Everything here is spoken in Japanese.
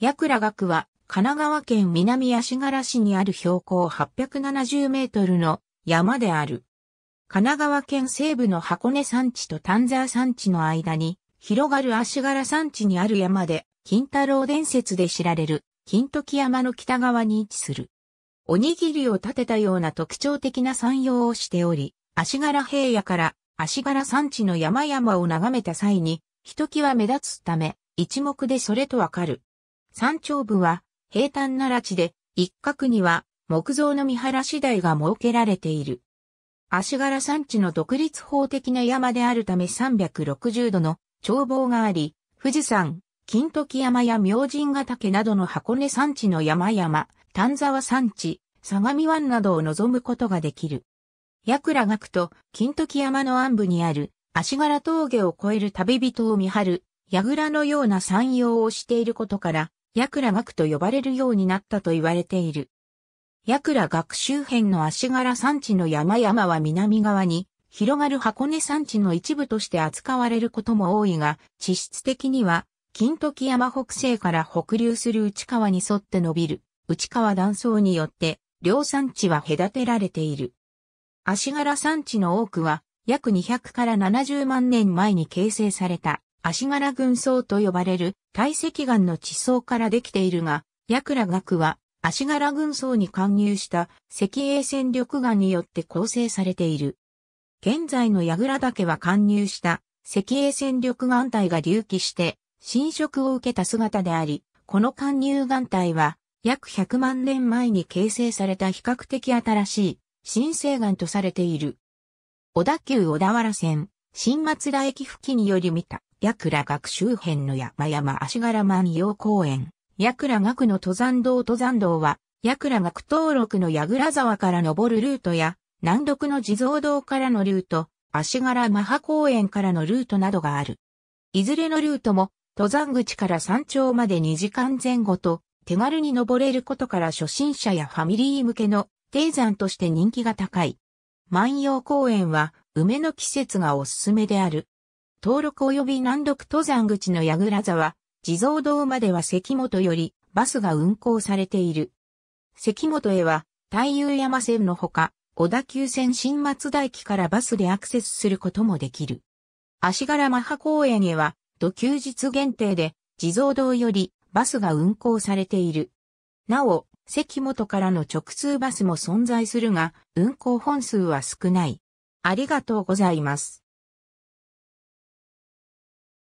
ヤクラ学は、神奈川県南足柄市にある標高870メートルの山である。神奈川県西部の箱根山地と丹沢山地の間に、広がる足柄山地にある山で、金太郎伝説で知られる、金時山の北側に位置する。おにぎりを立てたような特徴的な山容をしており、足柄平野から足柄山地の山々を眺めた際に、ひときわ目立つため、一目でそれとわかる。山頂部は平坦なら地で、一角には木造の見晴らし台が設けられている。足柄山地の独立法的な山であるため360度の眺望があり、富士山、金時山や明神ヶ岳などの箱根山地の山々、丹沢山地、相模湾などを望むことができる。矢がくと金時山の暗部にある足柄峠を越える旅人を見張る、矢倉のような山陽をしていることから、ヤクラ学と呼ばれるようになったと言われている。ヤクラ学周辺の足柄山地の山々は南側に広がる箱根山地の一部として扱われることも多いが、地質的には、金時山北西から北流する内川に沿って伸びる、内川断層によって、両山地は隔てられている。足柄山地の多くは、約200から70万年前に形成された足柄軍曹と呼ばれる堆積岩の地層からできているが、ヤクラ学は足柄軍曹に貫入した石英戦力岩によって構成されている。現在の矢倉岳は貫入した石英戦力岩体が隆起して侵食を受けた姿であり、この貫入岩体は約100万年前に形成された比較的新しい新生岩とされている。小田急小田原線、新松田駅付近により見た。ヤクラ学周辺の山々足柄万葉公園。ヤクラ学の登山道登山道は、ヤクラ学登録の矢倉沢から登るルートや、南独の地蔵道からのルート、足柄マハ公園からのルートなどがある。いずれのルートも、登山口から山頂まで2時間前後と、手軽に登れることから初心者やファミリー向けの低山として人気が高い。万葉公園は、梅の季節がおすすめである。登録及び難読登山口の櫓沢、地蔵堂までは関本よりバスが運行されている。関本へは、太遊山線のほか、小田急線新松田駅からバスでアクセスすることもできる。足柄マハ公園へは、土休日限定で、地蔵堂よりバスが運行されている。なお、関本からの直通バスも存在するが、運行本数は少ない。ありがとうございます。